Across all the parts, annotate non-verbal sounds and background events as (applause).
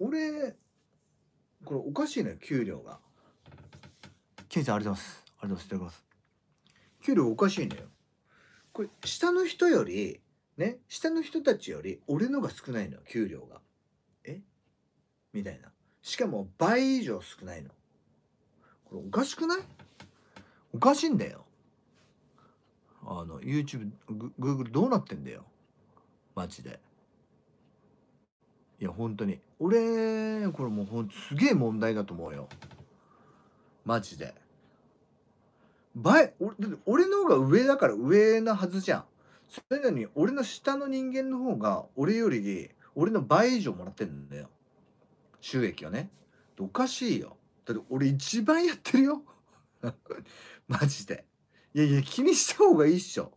俺、これおかしいね、給料が。ケンさん、ありがとうございます。ありがとうございます。給料おかしいのよ。これ、下の人より、ね、下の人たちより、俺のが少ないのよ、給料が。えみたいな。しかも、倍以上少ないの。これ、おかしくないおかしいんだよ。あの、YouTube、Google どうなってんだよ。マジで。いや本当に俺これもうほんすげえ問題だと思うよマジで倍俺俺の方が上だから上なはずじゃんそれなのに俺の下の人間の方が俺より俺の倍以上もらってんだよ収益をねおかしいよだって俺一番やってるよ (laughs) マジでいやいや気にした方がいいっしょ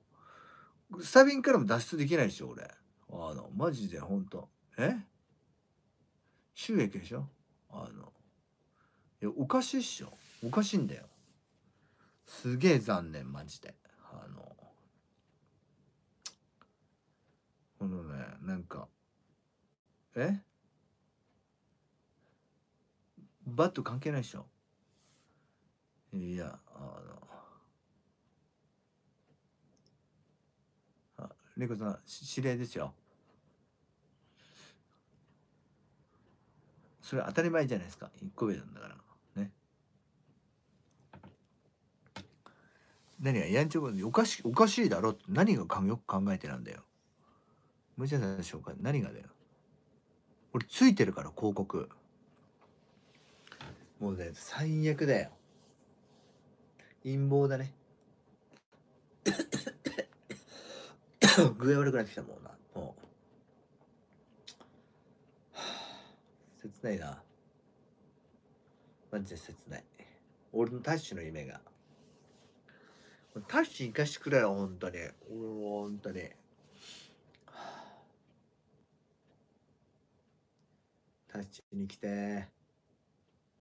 スタビンからも脱出できないでしょ俺あのマジで本当え収益でしょあのいやおかしいっしょおかしいんだよすげえ残念マジであのこのねなんかえバット関係ないっしょいやあのあレイコさん指令ですよそれは当たり前じゃないですか1個上なんだからね何がやんちゃおかしおかしいだろ何がよく考えてなんだよ無茶なんでしょうか何がだよ俺ついてるから広告もうね最悪だよ陰謀だね (coughs) 具合悪くなってきたもんなもう切ないな。マジで切ない。俺のタッシュの夢が。タッシュ行かしてくれよ、本当に。俺も本当に。タッシュに来て